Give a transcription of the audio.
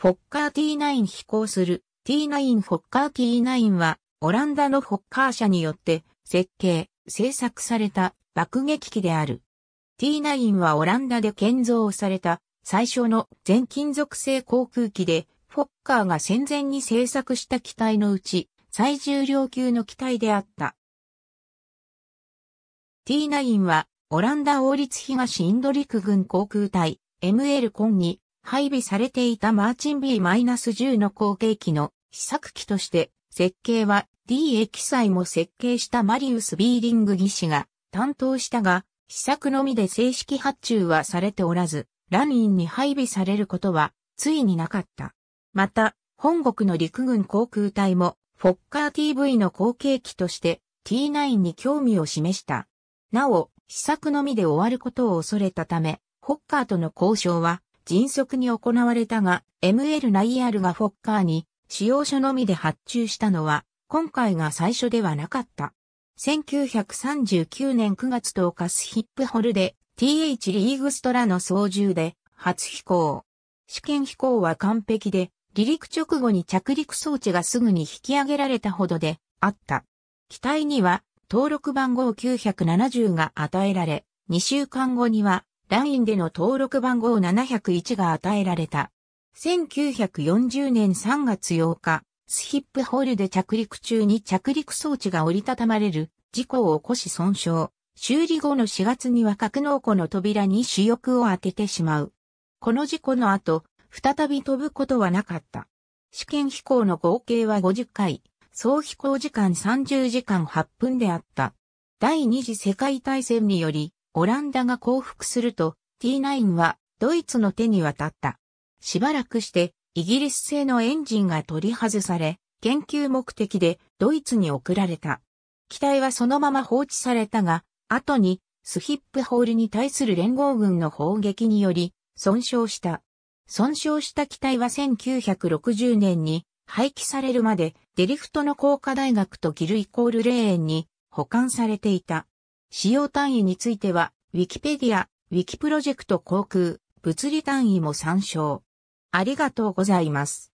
フォッカー T9 飛行する T9 フォッカー T9 はオランダのフォッカー社によって設計、製作された爆撃機である。T9 はオランダで建造された最初の全金属製航空機でフォッカーが戦前に製作した機体のうち最重量級の機体であった。T9 はオランダ王立東インド陸軍航空隊 ML コンに配備されていたマーチン B-10 の後継機の試作機として、設計は D 液載も設計したマリウス・ビーリング技師が担当したが、試作のみで正式発注はされておらず、ラニンに配備されることは、ついになかった。また、本国の陸軍航空隊も、フォッカー TV の後継機として、T9 に興味を示した。なお、試作のみで終わることを恐れたため、フォッカーとの交渉は、迅速に行われたが、ML ナイヤルがフォッカーに使用書のみで発注したのは、今回が最初ではなかった。1939年9月10日スヒップホルで TH リーグストラの操縦で初飛行。試験飛行は完璧で、離陸直後に着陸装置がすぐに引き上げられたほどであった。機体には登録番号970が与えられ、2週間後には LINE での登録番号701が与えられた。1940年3月8日、スヒップホールで着陸中に着陸装置が折りたたまれる事故を起こし損傷。修理後の4月には格納庫の扉に主翼を当ててしまう。この事故の後、再び飛ぶことはなかった。試験飛行の合計は50回、総飛行時間30時間8分であった。第二次世界大戦により、オランダが降伏すると T9 はドイツの手に渡った。しばらくしてイギリス製のエンジンが取り外され、研究目的でドイツに送られた。機体はそのまま放置されたが、後にスヒップホールに対する連合軍の砲撃により損傷した。損傷した機体は1960年に廃棄されるまでデリフトの工科大学とギルイコール霊園に保管されていた。使用単位については、ウィキペディア、ウィキプロジェクト航空、物理単位も参照。ありがとうございます。